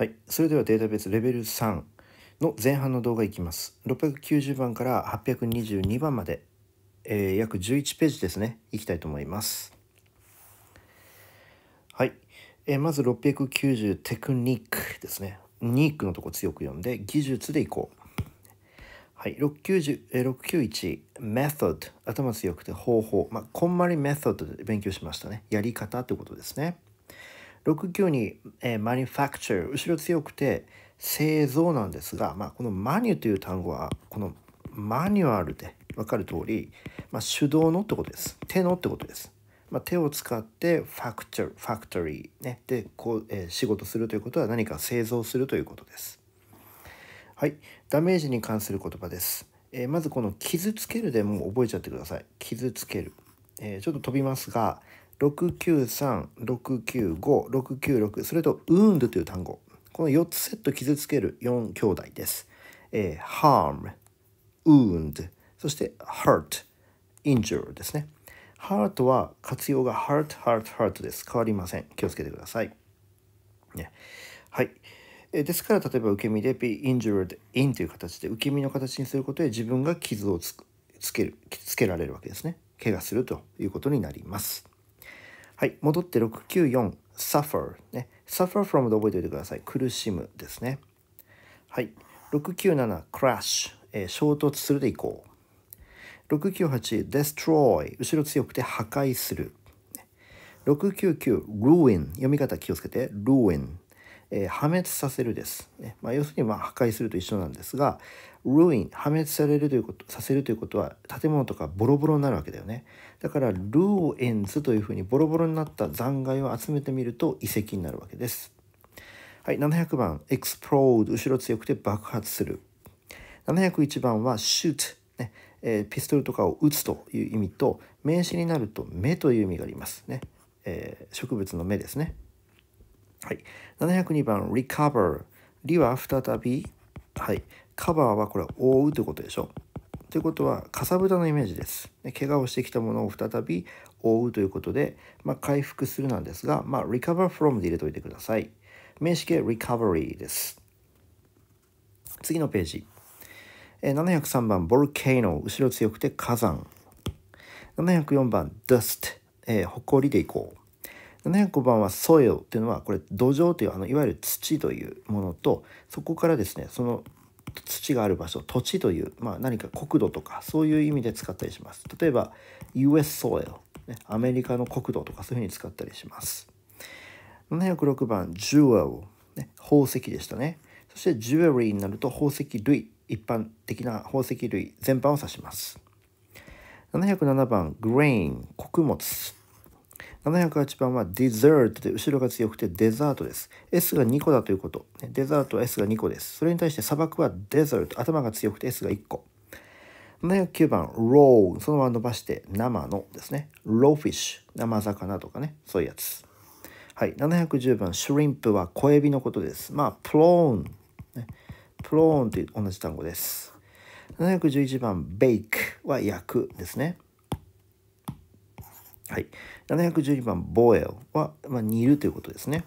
はい、それではデータベースレベル3の前半の動画いきます。690番から822番まで、えー、約11ページですね、いきたいと思います。はい、えー、まず690テクニックですね。ニックのとこ強く読んで、技術でいこう。はい、690えー、691メソッド頭強くて方法、まあ、こんまりメソッドで勉強しましたねやり方ってことですね69に、えー、m a ファクチ c t 後ろ強くて製造なんですが、まあ、このマニュという単語はこのマニュアルで分かる通り、まあ、手動のってことです手のってことです、まあ、手を使ってファクチャーファクトリー、ね、でこう、えー、仕事するということは何か製造するということですはいダメージに関する言葉です、えー、まずこの傷つけるでも覚えちゃってください傷つける、えちょっと飛びますが6 9 3 6 9 5 6 9 6それとウーン n という単語この4つセット傷つける4兄弟です、えー、harm w o そして hurt injure ですね heart は活用が heart heart heart です変わりません気をつけてください、ね、はいですから例えば受け身で be injured in という形で受け身の形にすることで自分が傷をつけるつけられるわけですね怪我するということになりますはい、戻って694、suffer ね。suffer from で覚えておいてください。苦しむですね。はい、697、crash、えー、衝突するでいこう。698、destroy、後ろ強くて破壊する。699、ruin、読み方気をつけて、ruin。えー、破滅させるです。ねまあ、要するにま破壊すると一緒なんですが、ruin、破滅されるということ、させるということは建物とかボロボロになるわけだよね。だから、ruins というふうにボロボロになった残骸を集めてみると遺跡になるわけです。はい、700番、explode、後ろ強くて爆発する。701番は shoot、ねえー、ピストルとかを撃つという意味と、名詞になると目という意味がありますね。えー、植物の目ですね。はい。702番、recover。りは再び、はい。カバーはこれは覆うということでしょということは、かさぶたのイメージです。で怪我をしてきたものを再び覆うということで、まあ、回復するなんですが、まあ、recover from で入れておいてください。名詞形 recovery です。次のページ。703番、ボルケーノ、後ろ強くて火山。704番、dust、えこ埃でいこう。705番はソイルっていうのはこれ土壌というあのいわゆる土というものとそこからですねその土がある場所土地という、まあ、何か国土とかそういう意味で使ったりします例えば US soil アメリカの国土とかそういうふうに使ったりします706番ジュエル」宝石でしたねそしてジュエリーになると宝石類一般的な宝石類全般を指します707番グレイン穀物708番は dessert で後ろが強くてデザートです。S が2個だということ。デザートは S が2個です。それに対して砂漠は desert 頭が強くて S が1個。709番 raw そのまま伸ばして生のですね。raw fish 生魚とかねそういうやつ。はい、710番シュリンプは小エビのことです。まあプローン、ね、プローンという同じ単語です。711番ベイクは焼くですね。はい、712番 boil は、まあ、煮るということですね。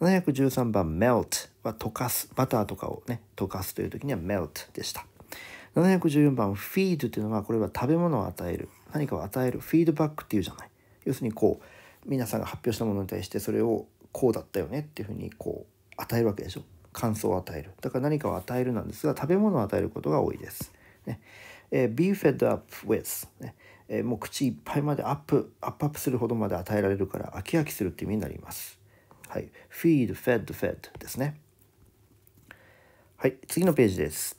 713番 melt は溶かす。バターとかをね、溶かすという時には melt でした。714番 feed というのは、これは食べ物を与える。何かを与える。フィードバックっていうじゃない。要するにこう、皆さんが発表したものに対してそれをこうだったよねっていうふうにこう、与えるわけでしょ。感想を与える。だから何かを与えるなんですが、食べ物を与えることが多いです。ねえー、be fed up with、ね。えー、もう口いっぱいまでアップアップアップするほどまで与えられるから飽き飽きするって意味になります。はい、feed, fed, fed ですね。はい、次のページです。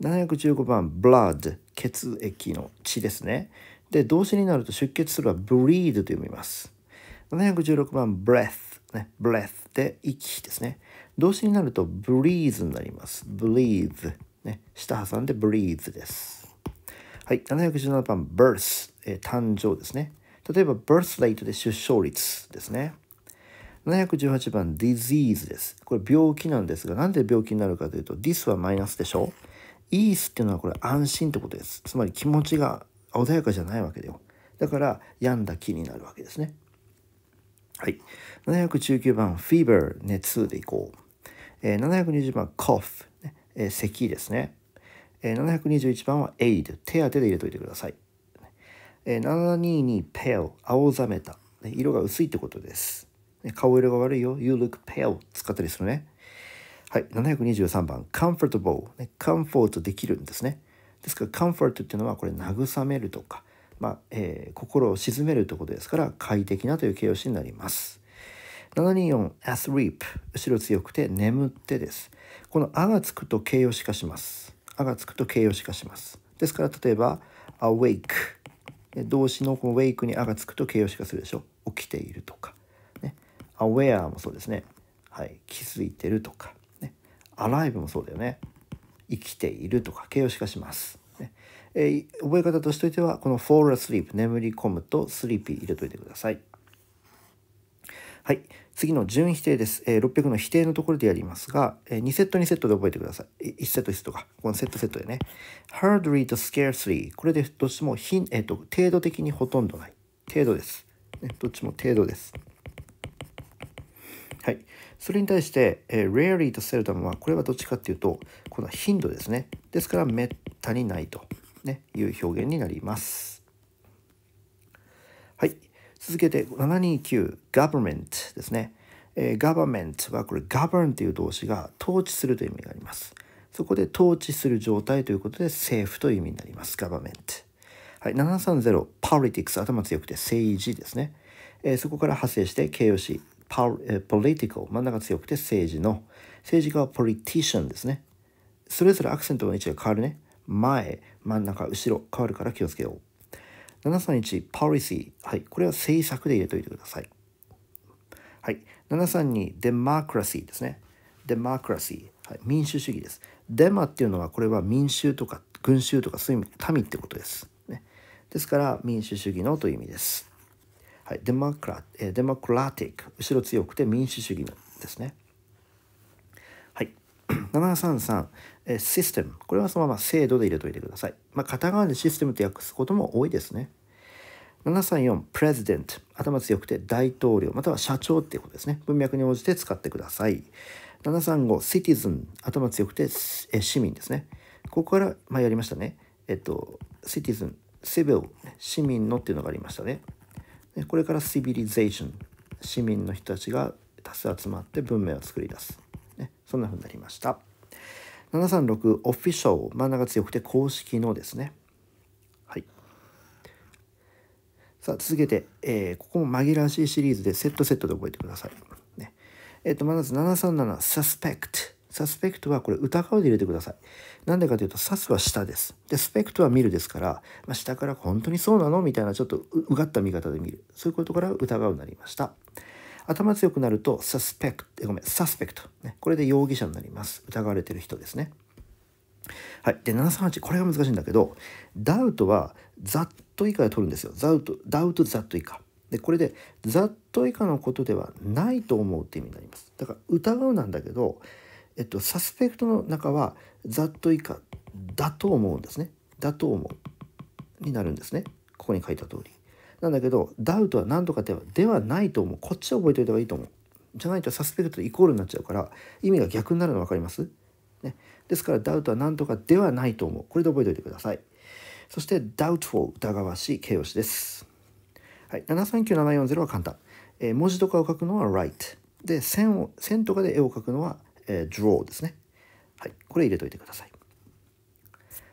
715番 blood 血液の血ですね。で動詞になると出血するは breathe と読みます。716番 breath ね breath で息ですね。動詞になると breathe になります。breathe ね下挟んで breathe です。はい、717番 birth、えー、誕生ですね。例えば birth rate で出生率ですね。718番 disease です。これ病気なんですが、なんで病気になるかというと this はマイナスでしょ a s っていうのはこれ安心ってことです。つまり気持ちが穏やかじゃないわけだよ。だから病んだ気になるわけですね。はい。719番 fever 熱でいこう。えー、720番 cough、えー、咳ですね。え721番は aid 手当てで入れといてください、え722 pale 青ざめた、色が薄いってことです、顔色が悪いよ you look pale 使ったりするねはい723番 comfortable、ね、comfort できるんですねですから comfort っていうのはこれ慰めるとかまあ、えー、心を鎮めるとてことですから快適なという形容詞になります724 asleep 後ろ強くて眠ってですこの「あ」がつくと形容詞化します「あ」がつくと形容詞化します。ですから例えば「awake」動詞のこの「wake」に「あ」がつくと形容詞化するでしょ。起きているとか、ね、aware もそうですね。はい、気づいてるとか、ね、alive もそうだよね。生きているとか形容詞化します。ねえ覚え方としてはこの fall asleep 眠り込むと sleepy 入れといてください。はい。次の準否定です。えー、600の否定のところでやりますが、えー、2セット2セットで覚えてください。1セット1セットか。このセットセットでね。hardly と scarcely。これでどっちもひえーと、程度的にほとんどない。程度です。ね、どっちも程度です。はい。それに対して、えー、rarely と seldom は、これはどっちかっていうと、この頻度ですね。ですから、めったにないと、ね、いう表現になります。続けて729 government ですね、えー、government はこれ govern という動詞が統治するという意味がありますそこで統治する状態ということで政府という意味になります government はい、730 politics 頭強くて政治ですね、えー、そこから派生して形容詞 political 真ん中強くて政治の政治家は politician ですねそれぞれアクセントの位置が変わるね前真ん中後ろ変わるから気をつけよう731 policy、はい、これは政策で入れておいてください。はい、732 democracy ですね。democracy、はい、民主主義です。デマっていうのはこれは民衆とか群衆とかそういう意味民ってことです。ね、ですから民主主義のという意味です。はい、デマクラ、えー、デマクラティック、後ろ強くて民主主義のですね。はい、733えシステム。これはそのまま制度で入れといてください。まあ、片側でシステムって訳すことも多いですね。734、president。頭強くて大統領、または社長っていうことですね。文脈に応じて使ってください。735、citizen。頭強くて、え市民ですね。ここから、まあ、やりましたね。えっと、citizen、ル、市民のっていうのがありましたね。これからシビリゼーション。市民の人たちが多数集まって文明を作り出す。ね、そんなふうになりました。736オフィシャル真ん中強くて公式のですねはいさあ続けて、えー、ここも紛らわしいシリーズでセットセットで覚えてください、ね、えっ、ー、とまず737サスペクトサスペクトはこれ疑うで入れてください。なんでかというと、サスは下です。で、スペクトは見るですから、まあ、下から本当にそうなのみたいなちょっとうがった見方で見る。そういうことから疑うになりました。頭強くなるとサスペクトごめんサスペクト、ね、これで容疑者になります疑われてる人ですねはい、で738これが難しいんだけどダウトはざっと以下で取るんですよダウトダウトざっと以下でこれでざっと以下のことではないと思うって意味になりますだから疑うなんだけど、えっと、サスペクトの中はざっと以下だと思うんですねだと思うになるんですねここに書いた通りなんだけどダウトは何とかではないと思うこっちは覚えておいた方がいいと思うじゃないとサスペクトイコールになっちゃうから意味が逆になるの分かります、ね、ですからダウトは何とかではないと思うこれで覚えておいてくださいそしてダウトを疑わしい形容詞です、はい、739740は簡単、えー、文字とかを書くのは write で線を線とかで絵を書くのは、えー、draw ですねはいこれ入れといてください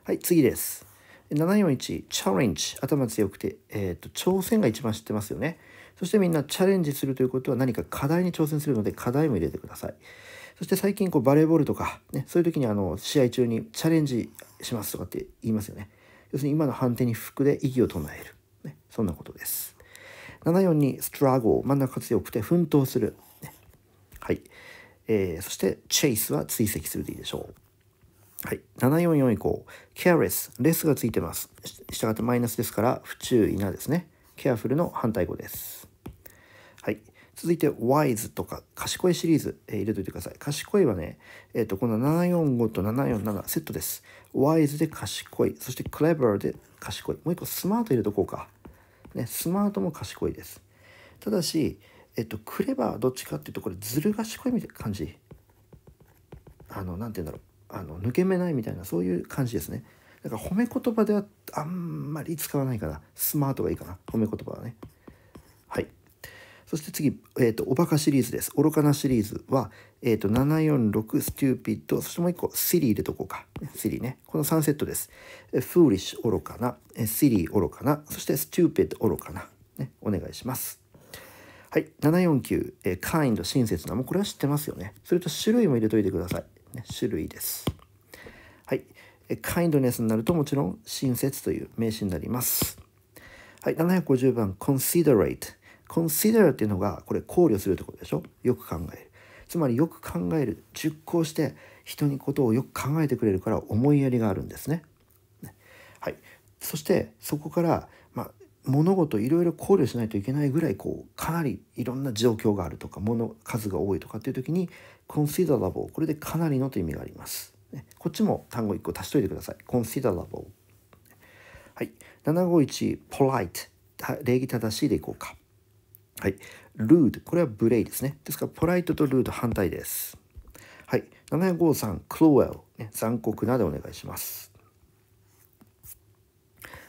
はい次です741チャレンジ頭強くて、えーと、挑戦が一番知ってますよねそしてみんなチャレンジするということは何か課題に挑戦するので課題も入れてくださいそして最近こうバレーボールとか、ね、そういう時にあの試合中にチャレンジしますとかって言いますよね要するに今の判定に服で異議を唱える、ね、そんなことです74 2ストラゴー真ん中強くて奮闘する、ね、はい、えー、そしてチェイスは追跡するでいいでしょうはい。744以降、careless、レスがついてます。したがってマイナスですから、不注意なですね。careful の反対語です。はい。続いて、wise とか、賢いシリーズ、えー、入れといてください。賢いはね、えっ、ー、と、この745と747セットです。wise で賢い、そして clever で賢い。もう一個、スマート入れとこうか。ね、スマートも賢いです。ただし、えっ、と、クレバーどっちかっていうと、これ、ずる賢いみたいな感じ。あの、なんて言うんだろう。あの抜け目ないみたいなそういう感じですねだから褒め言葉ではあんまり使わないかなスマートがいいかな褒め言葉はねはいそして次、えっ、ー、と、おバカシリーズです。愚かなシリーズは、えっ、ー、と、746、ステューピッド、そしてもう一個、シリ入れとこうか。シリね。この3セットです。フーリッシュ、愚かな。シリ愚かな。そして、ステューピッド、愚かな。ね。お願いします。はい。749、えー、カインド、親切な。もうこれは知ってますよね。それと、種類も入れといてください。種類です。はい。カインドネスになるともちろん親切という名詞になります。はい。750番、considerate。consider っていうのが、これ考慮するってことでしょよく考える。つまりよく考える。熟考して人にことをよく考えてくれるから思いやりがあるんですね。はい。そしてそこから、まあ、物事いろいろ考慮しないといけないぐらいこうかなりいろんな状況があるとか物数が多いとかっていう時に considerable これでかなりのという意味があります。こっちも単語1個足しといてください。considerable。はい。751 polite 礼儀正しいでいこうか。はい。rude これは無礼ですね。ですから polite と rude 反対です。はい。753 cruel、ね、残酷なでお願いします。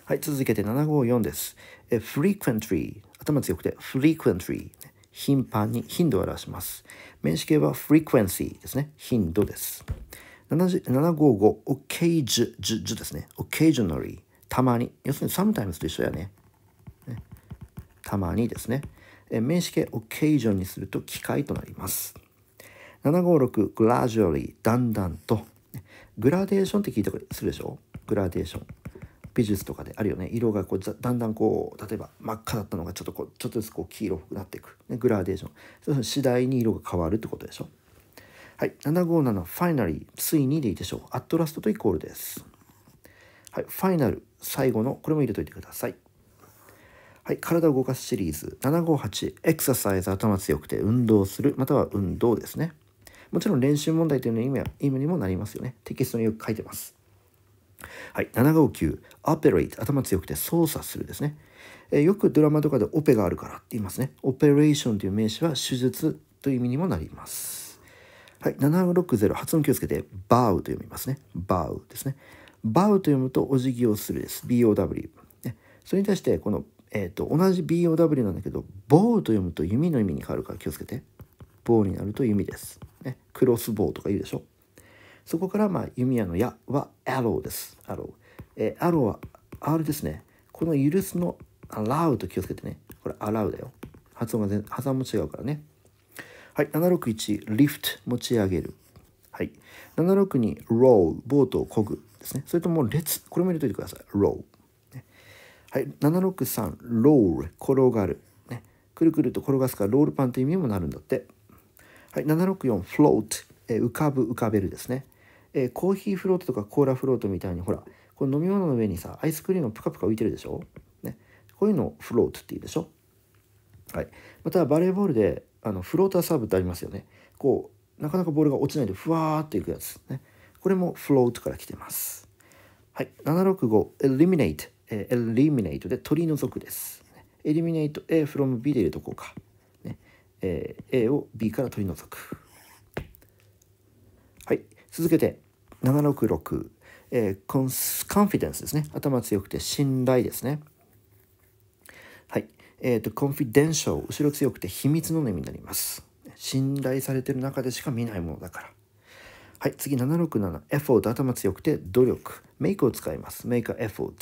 はい。続けて754です。え frequently 頭強くて frequently 頻繁に頻度を表します。名詞形は frequency ですね。頻度です。755 occasion ですね。occasionally たまに。要するに sometimes と一緒やね。ねたまにですね。名詞形 occasion にすると機械となります。756 gradually だんだんと。グラデーションって聞いたことするでしょグラデーション。美術とかであるよね色がこうだんだんこう例えば真っ赤だったのがちょっとこうちょっとずつこう黄色くなっていく、ね、グラデーションそ次第に色が変わるってことでしょはい757ファイナリーついにでいいでしょうアットラストとイコールですはいファイナル最後のこれも入れといてくださいはい、体を動かすシリーズ758エクササイズ頭強くて運動するまたは運動ですねもちろん練習問題というのは意味にもなりますよねテキストによく書いてますはい、759「operate」頭強くて操作するですね、えー、よくドラマとかでオペがあるからって言いますねオペレーションという名詞は手術という意味にもなりますはい760発音気をつけて「バウ」と読みますね「バウ」ですね「バウ」と読むとお辞儀をするです BOW、ね、それに対してこの、えーと、同じ BOW なんだけど「ボウ」と読むと弓の意味に変わるから気をつけて「ボウ」になると弓です、ね、クロスボウとか言うでしょそこからまあ弓矢の矢はアローです。アロー。えー、アローは R ですね。この許すのアラウと気をつけてね。これアラウだよ。発音が全発音も違うからね。はい。761、リフト、持ち上げる。はい。762、ロー、ボートをこぐですね。それとも列、これも入れといてください。ロー。ね、はい。763、ロール、転がる。ね。くるくると転がすからロールパンという意味にもなるんだって。はい。764、フロート、えー、浮かぶ、浮かべるですね。えー、コーヒーフロートとかコーラフロートみたいにほらこの飲み物の上にさアイスクリームプカプカ浮いてるでしょ、ね、こういうのをフロートっていうでしょ、はい、またバレーボールであのフローターサーブってありますよねこうなかなかボールが落ちないでふわーっといくやつ、ね、これもフロートから来てますはい、765エリミネートエリミえー、トで取り除くです。エリミネート a A from B で入れとこうか。ねえー、A を B から取り除く。続けて766、えー、コンスコンフィデンスですね頭強くて信頼ですねはいえっ、ー、とコンフィデンシャル後ろ強くて秘密の意味になります信頼されてる中でしか見ないものだからはい次767エフォート頭強くて努力メイクを使いますメイクはエフォー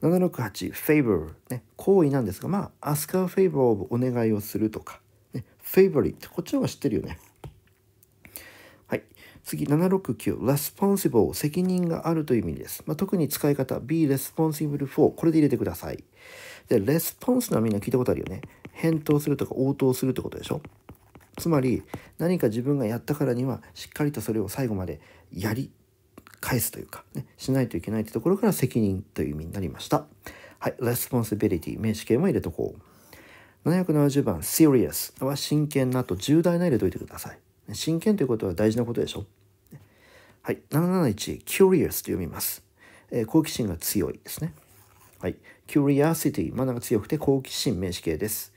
ト768 favor ね行為なんですがまあ ask a favor of お願いをするとかね favorite こっちの方が知ってるよね次769 responsible 責任があるという意味です、まあ、特に使い方 be responsible for これで入れてくださいで response のはみんな聞いたことあるよね返答するとか応答するってことでしょつまり何か自分がやったからにはしっかりとそれを最後までやり返すというか、ね、しないといけないってところから責任という意味になりましたはい responsibility 名詞形も入れとこう770番 serious は真剣なと重大な入れといてください真剣ということは大事なことでしょはい。771、curious と読みます。えー、好奇心が強いですね。はい。curiosity、マナーが強くて好奇心名詞形です。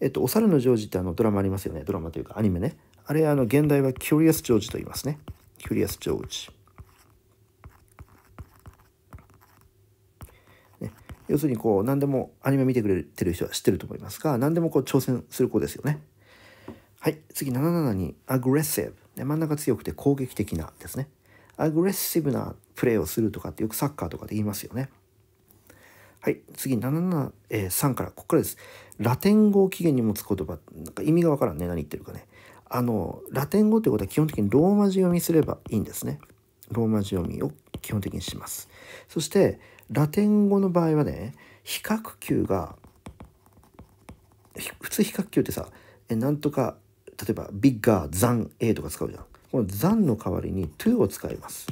えっと、お猿のジョージってあのドラマありますよね。ドラマというかアニメね。あれ、あの、現代は curious ジョージと言いますね。curious ジョージ。要するにこう何でもアニメ見てくれてる人は知ってると思いますが何でもこう挑戦する子ですよね。はい、次77にアグレッシブ。真ん中強くて攻撃的なですね。アグレッシブなプレーをするとかってよくサッカーとかで言いますよね。はい、次773から、ここからです。ラテン語を起源に持つ言葉、なんか意味がわからんね、何言ってるかね。あの、ラテン語ってことは基本的にローマ字読みすればいいんですね。ローマ字読みを基本的にします。そして、ラテン語の場合はね、比較級が、普通比較級ってさ、えなんとか例えばビッガー、ザン、A とか使うじゃん。このザンの代わりに to を使います。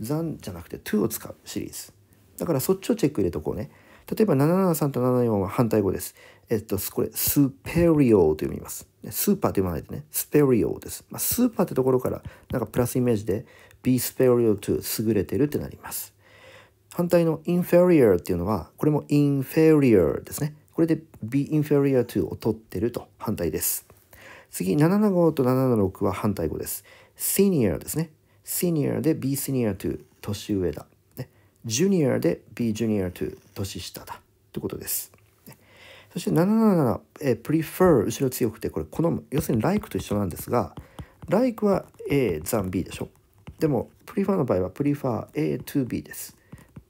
ザンじゃなくて to を使うシリーズ。だからそっちをチェック入れとこうね。例えば773と74は反対語です。えっと、これ、スペリオと読みます。スーパーと読まないでね、スペリオです。まあ、スーパーってところから、なんかプラスイメージで、be superior to 優れてるってなります。反対の inferior っていうのは、これも inferior ですね。これで be inferior to を取ってると反対です。次、775と776は反対語です。senior ですね。senior で be senior to 年上だ。ね、junior で be junior to 年下だ。ということです。ね、そして777、えー、prefer 後ろ強くてこれ好む。要するに like と一緒なんですが、like は A 残 B でしょ。でも prefer の場合は prefer A to B です。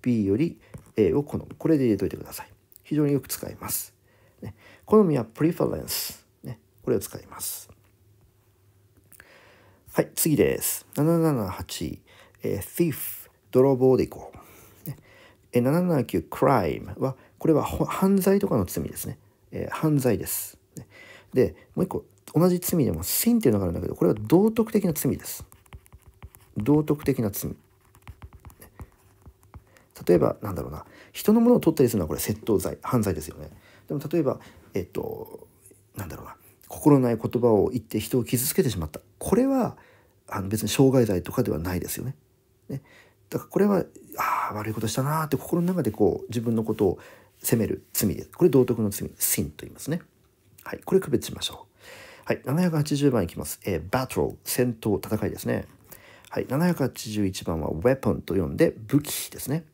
B より A を好む。これで入れておいてください。非常によく使います。ね、好みは preference。これを使います。はい、次です。778、えー、thief、泥棒でいこう。ね、えー、779、crime は、これは犯罪とかの罪ですね。えー、犯罪です、ね。で、もう一個、同じ罪でも sin っていうのがあるんだけど、これは道徳的な罪です。道徳的な罪。例えば、なんだろうな、人のものを取ったりするのはこれ窃盗罪、犯罪ですよね。でも例えば、えっと、なんだろうな、心ない言葉を言って人を傷つけてしまったこれはあの別に傷害罪とかではないですよね。ねだからこれはあ悪いことしたなって心の中でこう自分のことを責める罪です。これ道徳の罪、s i と言いますね。はい、これ区別しましょう。はい、780番いきます。えー、b a 戦闘、戦いですね。はい、781番は weapon と呼んで武器ですね。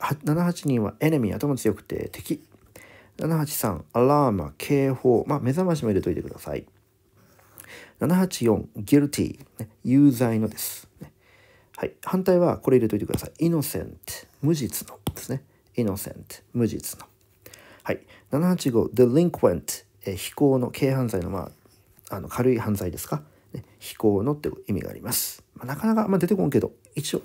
7 8人は enemy、頭強くて敵783、アラーマ、警報。まあ、目覚ましも入れといてください。784、ギルティ、有罪のです、ね。はい。反対はこれ入れといてください。イノセント、無実のですね。イノセント、無実の。はい。785、デリンクエントえ非行の、軽犯罪の、まあ、あの軽い犯罪ですか。ね、非行のって意味があります。まあ、なかなか、まあ、出てこんけど、一応。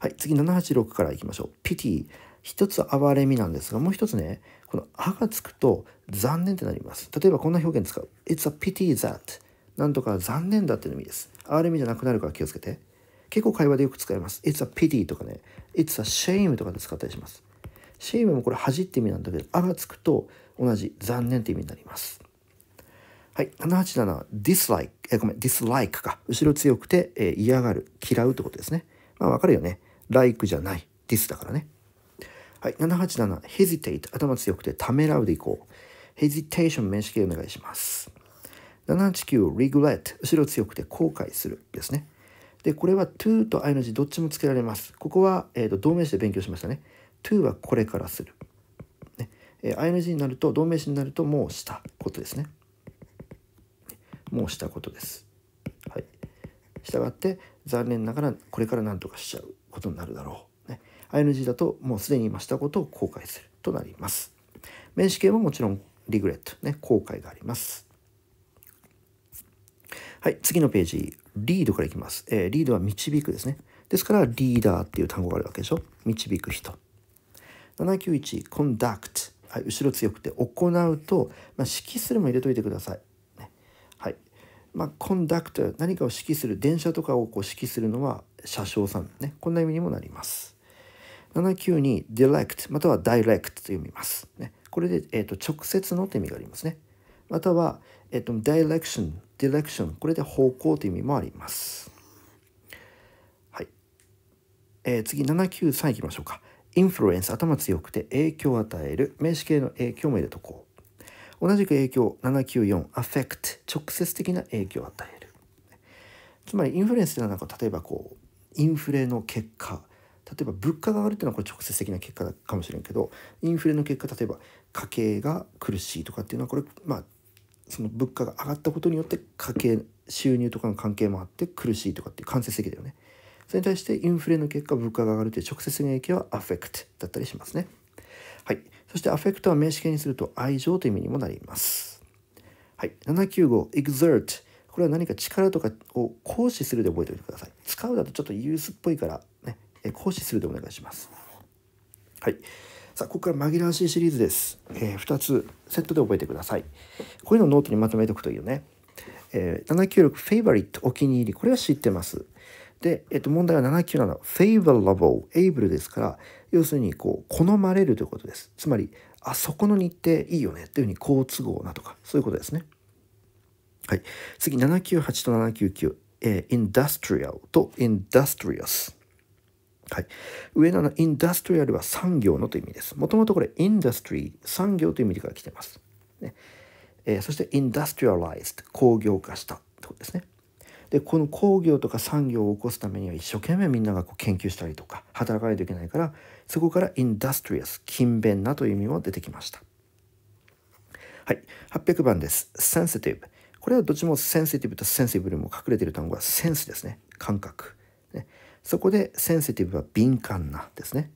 はい。次、786からいきましょう。ピティ一つ憐れみなんですがもう一つねこの「あ」がつくと残念ってなります例えばこんな表現使う「It's a pity that」なんとか残念だっていう意味です哀れみじゃなくなるから気をつけて結構会話でよく使います「It's a pity」とかね「It's a shame」とかで使ったりしますシェイムもこれ恥って意味なんだけど「あ」がつくと同じ残念って意味になりますはい、787 dislike えごめん dislike か後ろ強くて、えー、嫌がる嫌うってことですねまあわかるよね like じゃない dis だからねはい、787、hesitate、頭強くてためらうでいこう。hesitation お願いします。789、regret、後ろ強くて後悔するですね。で、これは to と i の字どっちもつけられます。ここは、えーと、動名詞で勉強しましたね。to はこれからする。ねえー、i の字になると動名詞になるともうしたことですね。もうしたことです。はい。したがって残念ながらこれから何とかしちゃうことになるだろう。ING だともうすでに今したことを後悔するとなります。面詞形ももちろんリグレット、ね、後悔があります。はい、次のページ、リードからいきます。えー、リードは導くですね。ですから、リーダーっていう単語があるわけでしょ。導く人。791、conduct。はい、後ろ強くて、行うと、まあ、指揮するも入れといてください。ね、はい。まあ、コンダクト、何かを指揮する、電車とかをこう指揮するのは車掌さんね。こんな意味にもなります。792 direct または direct と読みます。ね、これで、えーと、直接のって意味がありますね。または、えーと、と direction, direction これで方向という意味もあります。はい。えー、次793いきましょうか。インフルエンス頭強くて影響を与える名詞形の影響も入れとこう。同じく影響794 affect 直接的な影響を与える。つまりインフルエンスというのはなんか例えばこうインフレの結果例えば物価が上がるっていうのはこれ直接的な結果かもしれんけどインフレの結果例えば家計が苦しいとかっていうのはこれまあその物価が上がったことによって家計収入とかの関係もあって苦しいとかっていう間接的だよね。それに対してインフレの結果物価が上がるっいう直接的な影響はアフェクトだったりしますね。はい。そしてアフェクトは名詞形にすると愛情という意味にもなります。はい。795 exert これは何か力とかを行使するで覚えておいてください。使うだとちょっとユースっぽいからえ行使するでお願いします。はい。さあ、ここから紛らわしいシリーズです。えー、2つセットで覚えてください。こういうのをノートにまとめておくといいよね。えー、796フェイバリットお気に入り。これは知ってます。で、えっと、問題は797フェイバラボー、エイブルですから、要するにこう、好まれるということです。つまり、あそこの日程いいよねっていうふうに好都合なとか、そういうことですね。はい。次、798と799。えー、インダストリアルとインダストリアス。はい、上野のインダストリアルは産業のという意味です。もともとこれインダストリー、産業という意味から来てます。ねえー、そしてインダストリアライズ工業化したってことですね。でこの工業とか産業を起こすためには一生懸命みんながこう研究したりとか働かないといけないからそこからインダストリアス勤勉なという意味も出てきましたはい800番ですセンシティブこれはどっちもセンシティブとセンシブルも隠れている単語はセンスですね感覚そこでセンシティブは敏感なですね。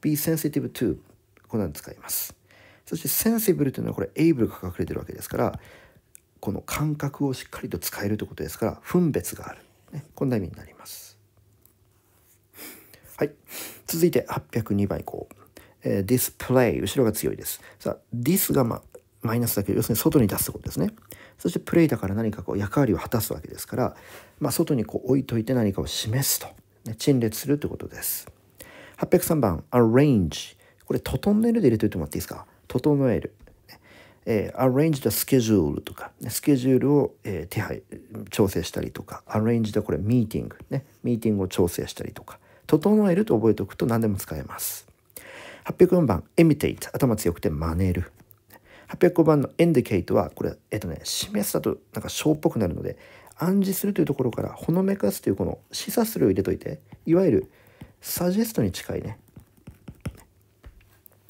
be sensitive to このように使います。そしてセンシブルというのはこれ able が隠れてるわけですからこの感覚をしっかりと使えるということですから分別がある、ね、こんな意味になります。はい続いて802番以降、え display 後ろが強いです。さあ this が、ま、マイナスだけど要するに外に出すことですね。そしてプレイだから何かこう役割を果たすわけですから、まあ、外にこう置いといて何かを示すと。陳列するということです。803番、arrange。これ、整えるで入れておいてもらっていいですか。整える。えー、arrange the schedule とか、スケジュールを、えー、手配、調整したりとか、arrange the これ、ミーティング。ね、ミーティングを調整したりとか、整えると覚えておくと何でも使えます。804番、imitate。頭強くて真似る。805番の indicate は、これ、えっ、ー、とね、示すだとなんか小っぽくなるので、暗示するというところからほのめかすというこの示唆するを入れといていわゆるサジェストに近いね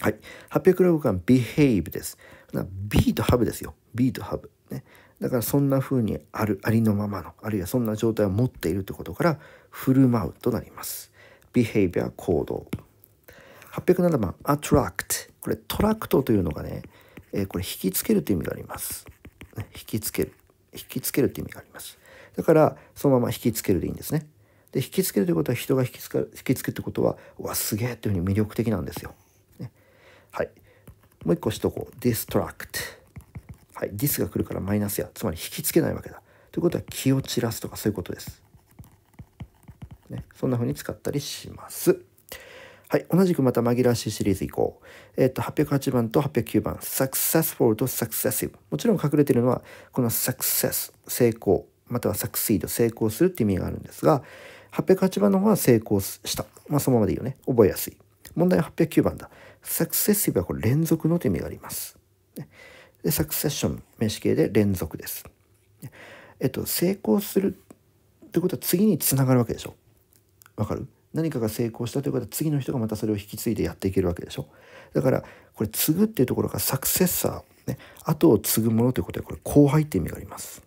はい806番 behave ですな B とハブですよ B とハブねだからそんな風にあるありのままのあるいはそんな状態を持っているということから振る舞うとなります behavior 行動807番 attract これトラクトというのがね、えー、これ引きつけるという意味があります、ね、引きつける引きつけるという意味がありますだからそのまま引きつけるでいいんですね。で引きつけるということは人が引きつか引きつけるってことはわすげえっていうふうに魅力的なんですよ。ね、はいもう一個しとこう distract。はい dis が来るからマイナスやつまり引きつけないわけだ。ということは気を散らすとかそういうことです。ね、そんなふうに使ったりします。はい、同じくまた紛らわしいシリーズいこう。えっ、ー、と、808番と809番、successful と successive。もちろん隠れてるのは、この success、成功またはサクシード、成功するって意味があるんですが、808番の方は成功した。まあ、そのままでいいよね。覚えやすい。問題は809番だ。サクセッシブはこれ連続のって意味があります。でサクセッション、名詞形で連続です。えっと、成功するってことは次につながるわけでしょ。わかる何かが成功したということは次の人がまたそれを引き継いでやっていけるわけでしょ。だからこれ継ぐっていうところがサクセッサー、ね、後を継ぐものということでこれ後輩って意味があります。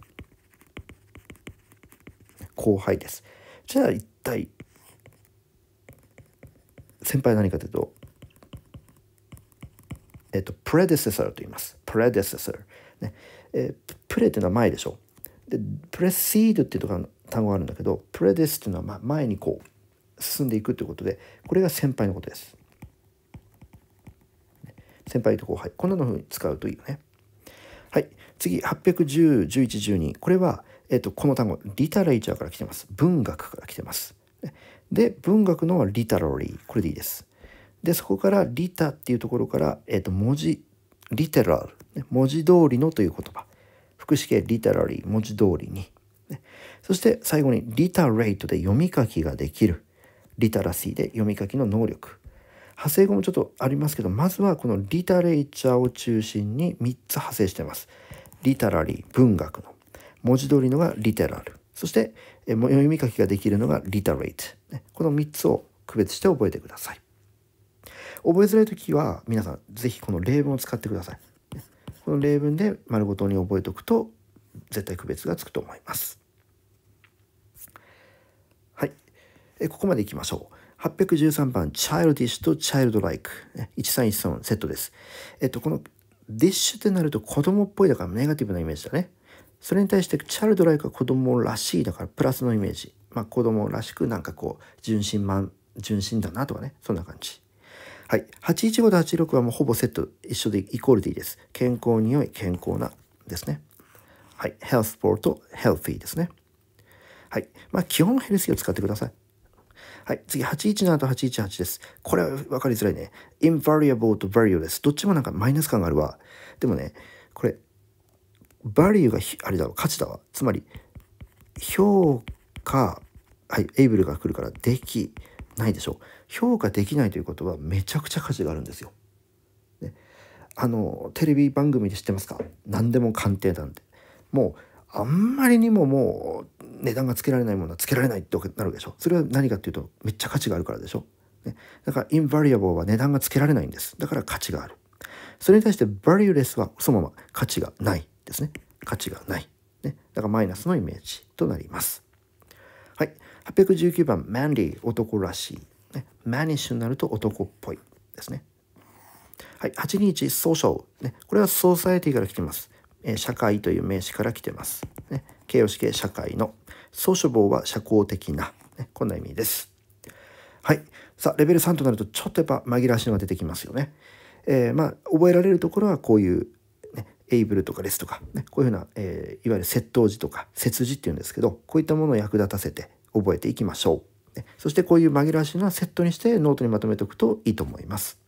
後輩ですじゃあ一体先輩何かというとえっとプレデセサーと言いますプレデセサーねえー、プレっていうのは前でしょう。でプレシードっていうとこ単語があるんだけどプレデスというのは前にこう進んでいくということでこれが先輩のことです先輩と後輩こんなのふうに使うといいよねはい次8101112これはえっと、この単語リタレイチャーから来てます文学から来てますで文学のはリタロリーこれでいいですでそこからリタっていうところから、えっと、文字リテラル文字通りのという言葉副式形リタラリー文字通りにそして最後にリタレイトで読み書きができるリタラシーで読み書きの能力派生語もちょっとありますけどまずはこのリタレイチャーを中心に3つ派生してますリタラリー文学の文字通りのがリテラルそして読み書きができるのがリタレイトこの3つを区別して覚えてください覚えづらい時は皆さん是非この例文を使ってくださいこの例文で丸ごとに覚えておくと絶対区別がつくと思いますはいえここまでいきましょう813番 childish と childlike 1313セットですえっとこの dish ってなると子供っぽいだからネガティブなイメージだねそれに対してチャルドライクは子供らしいだからプラスのイメージ、まあ、子供らしくなんかこう純真満純真だなとかねそんな感じはい815と86はもうほぼセット一緒でイコールでいいです健康に良い健康なですねはいヘルスポートヘルフィーですねはいまあ基本ヘルスキーを使ってくださいはい、次、817と818です。これは分かりづらいね。インバリアボー b バリとです。どっちもなんかマイナス感があるわ。でもね、これ、バリューがあれだわ価値だわつまり評価はいエイブルが来るからできないでしょ評価できないということはめちゃくちゃ価値があるんですよ。ね、あのテレビ番組で知ってますか何でも鑑定団ってもうあんまりにももう値段がつけられないものはつけられないってなるでしょそれは何かっていうとめっちゃ価値があるからでしょ、ね、だからインバリアブルは値段がつけられないんですだから価値があるそれに対してバリューレスはそのまま価値がないですね価値がない、ね、だからマイナスのイメージとなりますはい819番「マンディ男らしい」ね「マニッシュ」になると男っぽいですねはい821ソーシャル、ね、これはソーサエティから来てます、えー、社会という名詞から来てます、ね、形容詞形社会のソーシは社交的な、ね、こんな意味ですはいさあレベル3となるとちょっとやっぱ紛らわしいのが出てきますよねえー、まあ覚えられるところはこういうエイブルとかレスとか、ね、こういうふうな、えー、いわゆる窃盗時とか切字っていうんですけどこういったものを役立たせて覚えていきましょう。そしてこういう紛らわしいのはセットにしてノートにまとめておくといいと思います。